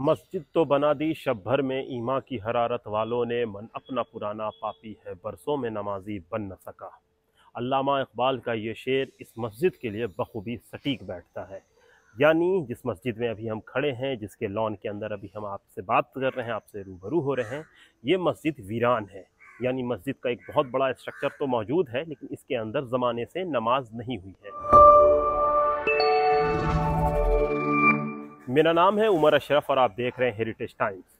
मस्जिद तो बना दी शब भर में ईमा की हरारत वालों ने मन अपना पुराना पापी है बरसों में नमाजी बन न सका अल्लामा इकबाल का ये शेर इस मस्जिद के लिए बखूबी सटीक बैठता है यानी जिस मस्जिद में अभी हम खड़े हैं जिसके लॉन के अंदर अभी हम आपसे बात कर रहे हैं आपसे रूबरू हो रहे हैं ये मस्जिद वीरान है यानी मस्जिद का एक बहुत बड़ा स्ट्रक्चर तो मौजूद है लेकिन इसके अंदर ज़माने से नमाज नहीं हुई है मेरा नाम है उमर अशरफ और आप देख रहे हैं हेरिटेज टाइम्स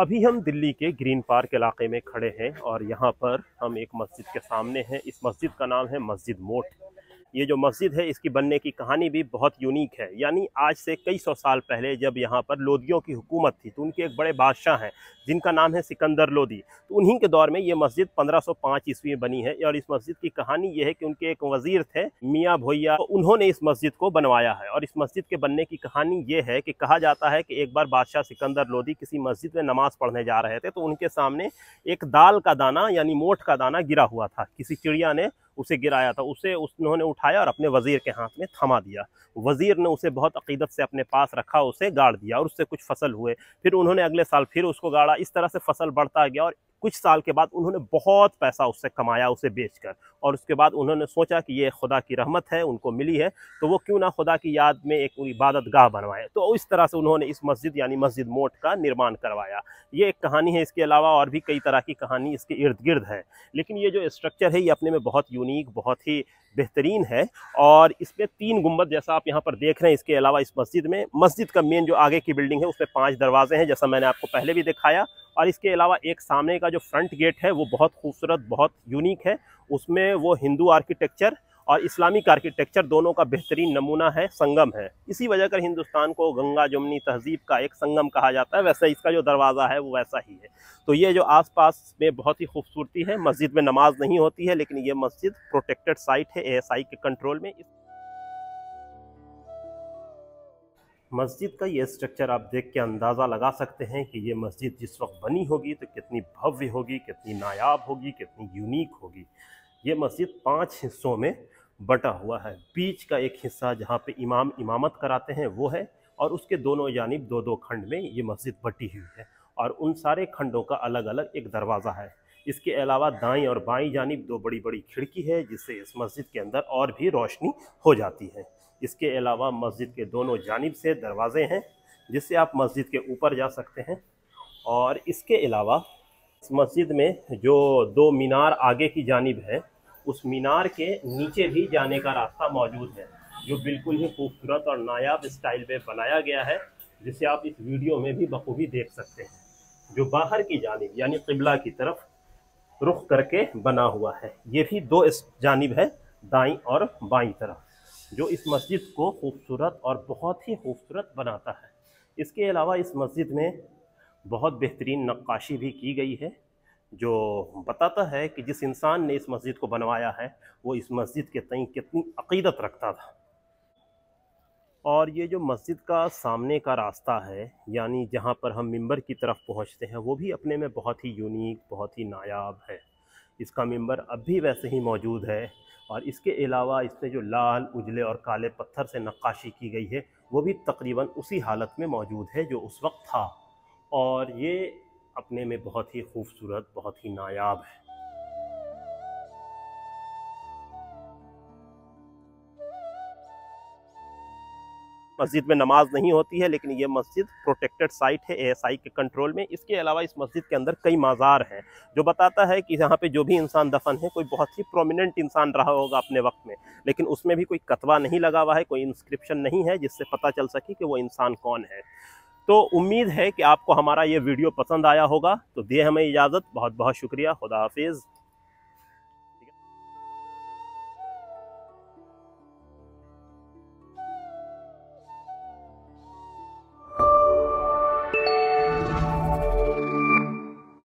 अभी हम दिल्ली के ग्रीन पार्क इलाके में खड़े हैं और यहाँ पर हम एक मस्जिद के सामने हैं इस मस्जिद का नाम है मस्जिद मोट ये जो मस्जिद है इसकी बनने की कहानी भी बहुत यूनिक है यानी आज से कई सौ साल पहले जब यहाँ पर लोदियों की हुकूमत थी तो उनके एक बड़े बादशाह हैं जिनका नाम है सिकंदर लोदी तो उन्हीं के दौर में ये मस्जिद 1505 ईस्वी में बनी है और इस मस्जिद की कहानी ये है कि उनके एक वजीर थे मियाँ भोया तो उन्होंने इस मस्जिद को बनवाया है और इस मस्जिद के बनने की कहानी ये है कि कहा जाता है कि एक बार बादशाह सिकंदर लोधी किसी मस्जिद में नमाज़ पढ़ने जा रहे थे तो उनके सामने एक दाल का दाना यानी मोट का दाना गिरा हुआ था किसी चिड़िया ने उसे गिराया था उसे उन्होंने उठाया और अपने वज़ीर के हाथ में थमा दिया वज़ीर ने उसे बहुत अकीदत से अपने पास रखा उसे गाड़ दिया और उससे कुछ फसल हुए फिर उन्होंने अगले साल फिर उसको गाड़ा इस तरह से फसल बढ़ता गया और कुछ साल के बाद उन्होंने बहुत पैसा उससे कमाया उसे बेचकर और उसके बाद उन्होंने सोचा कि ये खुदा की रहमत है उनको मिली है तो वो क्यों ना खुदा की याद में एक इबादत गाह बनवाए तो इस तरह से उन्होंने इस मस्जिद यानी मस्जिद मोट का निर्माण करवाया ये एक कहानी है इसके अलावा और भी कई तरह की कहानी इसके इर्द गिर्द है लेकिन ये जो स्ट्रक्चर है ये अपने में बहुत यूनिक बहुत ही बेहतरीन है और इसमें तीन गुम्बद जैसा आप यहाँ पर देख रहे हैं इसके अलावा इस मस्जिद में मस्जिद का मेन जो आगे की बिल्डिंग है उसमें पाँच दरवाजे हैं जैसा मैंने आपको पहले भी दिखाया और इसके अलावा एक सामने का जो फ्रंट गेट है वो बहुत खूबसूरत बहुत यूनिक है उसमें वो हिंदू आर्किटेक्चर और इस्लामिक आर्किटेक्चर दोनों का बेहतरीन नमूना है संगम है इसी वजह कर हिंदुस्तान को गंगा जमुनी तहजीब का एक संगम कहा जाता है वैसे इसका जो दरवाज़ा है वो वैसा ही है तो ये जो आसपास में बहुत ही खूबसूरती है मस्जिद में नमाज नहीं होती है लेकिन ये मस्जिद प्रोटेक्टेड साइट है एएसआई के कंट्रोल में मस्जिद का ये स्ट्रक्चर आप देख के अंदाज़ा लगा सकते हैं कि ये मस्जिद जिस वक्त बनी होगी तो कितनी भव्य होगी कितनी नायाब होगी कितनी यूनिक होगी ये मस्जिद पाँच हिस्सों में बटा हुआ है बीच का एक हिस्सा जहाँ पे इमाम इमामत कराते हैं वो है और उसके दोनों जानब दो दो खंड में ये मस्जिद बटी हुई है और उन सारे खंडों का अलग अलग एक दरवाज़ा है इसके अलावा दाई और बाई जानब दो बड़ी बड़ी खिड़की है जिससे इस मस्जिद के अंदर और भी रोशनी हो जाती है इसके अलावा मस्जिद के दोनों जानब से दरवाज़े हैं जिससे आप मस्जिद के ऊपर जा सकते हैं और इसके अलावा इस मस्जिद में जो दो मीनार आगे की जानब है उस मीनार के नीचे भी जाने का रास्ता मौजूद है जो बिल्कुल ही खूबसूरत और नायाब स्टाइल में बनाया गया है जिसे आप इस वीडियो में भी बखूबी देख सकते हैं जो बाहर की जानब यानी किबला की तरफ रुख करके बना हुआ है ये भी दो जानब है दाई और बाई तरफ जो इस मस्जिद को खूबसूरत और बहुत ही खूबसूरत बनाता है इसके अलावा इस मस्जिद में बहुत बेहतरीन नक्काशी भी की गई है जो बताता है कि जिस इंसान ने इस मस्जिद को बनवाया है वो इस मस्जिद के तई कितनी अकीदत रखता था और ये जो मस्जिद का सामने का रास्ता है यानी जहाँ पर हम मंबर की तरफ पहुँचते हैं वो भी अपने में बहुत ही यूनिक बहुत ही नायाब है इसका मेम्बर अब भी वैसे ही मौजूद है और इसके अलावा इसमें जो लाल उजले और काले पत्थर से नक्काशी की गई है वो भी तकरीबन उसी हालत में मौजूद है जो उस वक्त था और ये अपने में बहुत ही खूबसूरत बहुत ही नायाब है मस्जिद में नमाज नहीं होती है लेकिन ये मस्जिद प्रोटेक्टेड साइट है एएसआई के कंट्रोल में इसके अलावा इस मस्जिद के अंदर कई माजार हैं जो बताता है कि यहाँ पे जो भी इंसान दफन है कोई बहुत ही प्रोमिनेंट इंसान रहा होगा अपने वक्त में लेकिन उसमें भी कोई कतवा नहीं लगा हुआ है कोई इंस्क्रिप्शन नहीं है जिससे पता चल सके कि वो इंसान कौन है तो उम्मीद है कि आपको हमारा ये वीडियो पसंद आया होगा तो दिए हमें इजाज़त बहुत बहुत शुक्रिया खुदा हाफिज़